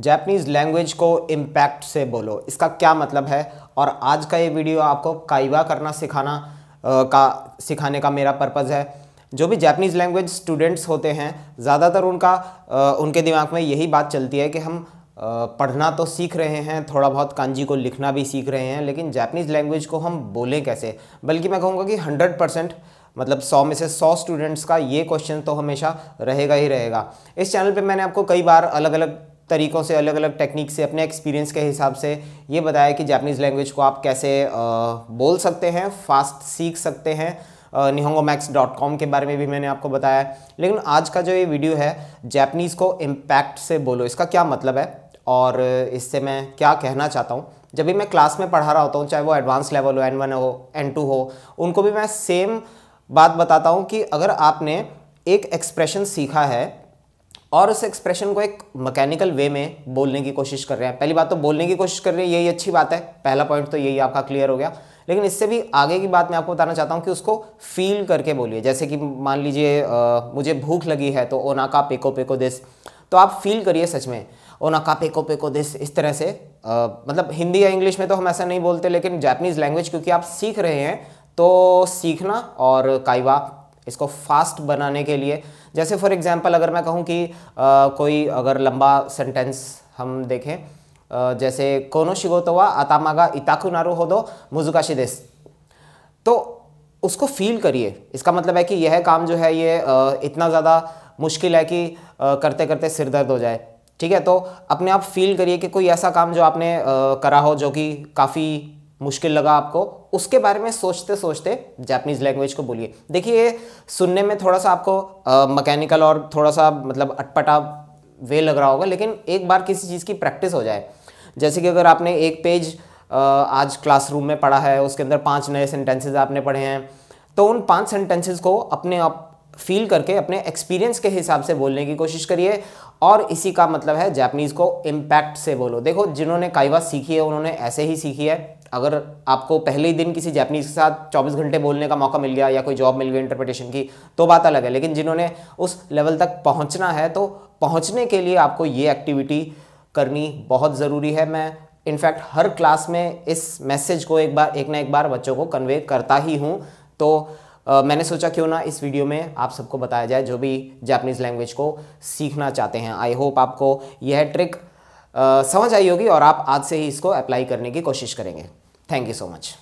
Japanese language को impact से बोलो इसका क्या मतलब है और आज का ये वीडियो आपको काइवा करना सिखाना आ, का सिखाने का मेरा पर्पज़ है जो भी जैपनीज़ लैंग्वेज स्टूडेंट्स होते हैं ज़्यादातर उनका आ, उनके दिमाग में यही बात चलती है कि हम आ, पढ़ना तो सीख रहे हैं थोड़ा बहुत कांजी को लिखना भी सीख रहे हैं लेकिन जैपनीज़ लैंग्वेज को हम बोलें कैसे बल्कि मैं कहूँगा कि हंड्रेड परसेंट मतलब 100 में से 100 स्टूडेंट्स का ये क्वेश्चन तो हमेशा रहेगा ही रहेगा इस चैनल पे मैंने आपको कई बार अलग अलग तरीक़ों से अलग अलग टेक्निक से अपने एक्सपीरियंस के हिसाब से ये बताया कि जापनीज़ लैंग्वेज को आप कैसे बोल सकते हैं फास्ट सीख सकते हैं निहोंगो मैक्स डॉट कॉम के बारे में भी मैंने आपको बताया लेकिन आज का जो ये वीडियो है जैपनीज़ को इम्पैक्ट से बोलो इसका क्या मतलब है और इससे मैं क्या कहना चाहता हूँ जब भी मैं क्लास में पढ़ा रहा होता हूँ चाहे वो एडवांस लेवल हो एन वन हो एन टू हो उनको भी मैं सेम बात बताता हूँ कि अगर आपने एक एक्सप्रेशन सीखा है और उस एक्सप्रेशन को एक मैकेनिकल वे में बोलने की कोशिश कर रहे हैं पहली बात तो बोलने की कोशिश कर रहे हैं यही अच्छी बात है पहला पॉइंट तो यही आपका क्लियर हो गया लेकिन इससे भी आगे की बात मैं आपको बताना चाहता हूँ कि उसको फील करके बोलिए जैसे कि मान लीजिए मुझे भूख लगी है तो ओनाका पेको पेको दिस तो आप फील करिए सच में ओनाका पेको पेको दिस इस तरह से आ, मतलब हिंदी या इंग्लिश में तो हम ऐसा नहीं बोलते लेकिन जैपनीज़ लैंग्वेज क्योंकि आप सीख रहे हैं तो सीखना और काइवा इसको फास्ट बनाने के लिए जैसे फॉर एग्जांपल अगर मैं कहूँ कि आ, कोई अगर लंबा सेंटेंस हम देखें आ, जैसे कोनो शिगोतो वा अतामागा इताकु नारू हो दो मुजुकाशी देश तो उसको फील करिए इसका मतलब है कि यह काम जो है ये आ, इतना ज़्यादा मुश्किल है कि आ, करते करते सिर दर्द हो जाए ठीक है तो अपने आप फील करिए कि कोई ऐसा काम जो आपने आ, करा हो जो कि काफ़ी मुश्किल लगा आपको उसके बारे में सोचते सोचते जापानीज़ लैंग्वेज को बोलिए देखिए सुनने में थोड़ा सा आपको मैकेनिकल और थोड़ा सा मतलब अटपटा वे लग रहा होगा लेकिन एक बार किसी चीज़ की प्रैक्टिस हो जाए जैसे कि अगर आपने एक पेज आज क्लासरूम में पढ़ा है उसके अंदर पांच नए सेंटेंसेज आपने पढ़े हैं तो उन पांच सेंटेंसेज को अपने आप फील करके अपने एक्सपीरियंस के हिसाब से बोलने की कोशिश करिए और इसी का मतलब है जैपनीज़ को इम्पैक्ट से बोलो देखो जिन्होंने काइवा सीखी है उन्होंने ऐसे ही सीखी है अगर आपको पहले ही दिन किसी जैपनीज़ के साथ 24 घंटे बोलने का मौका मिल गया या कोई जॉब मिल गई इंटरप्रिटेशन की तो बात अलग है लेकिन जिन्होंने उस लेवल तक पहुंचना है तो पहुंचने के लिए आपको ये एक्टिविटी करनी बहुत ज़रूरी है मैं इनफैक्ट हर क्लास में इस मैसेज को एक बार एक ना एक बार बच्चों को कन्वे करता ही हूँ तो मैंने सोचा क्यों ना इस वीडियो में आप सबको बताया जाए जो भी जापनीज लैंग्वेज को सीखना चाहते हैं आई होप आपको यह ट्रिक समझ आई होगी और आप आज से ही इसको अप्लाई करने की कोशिश करेंगे थैंक यू सो मच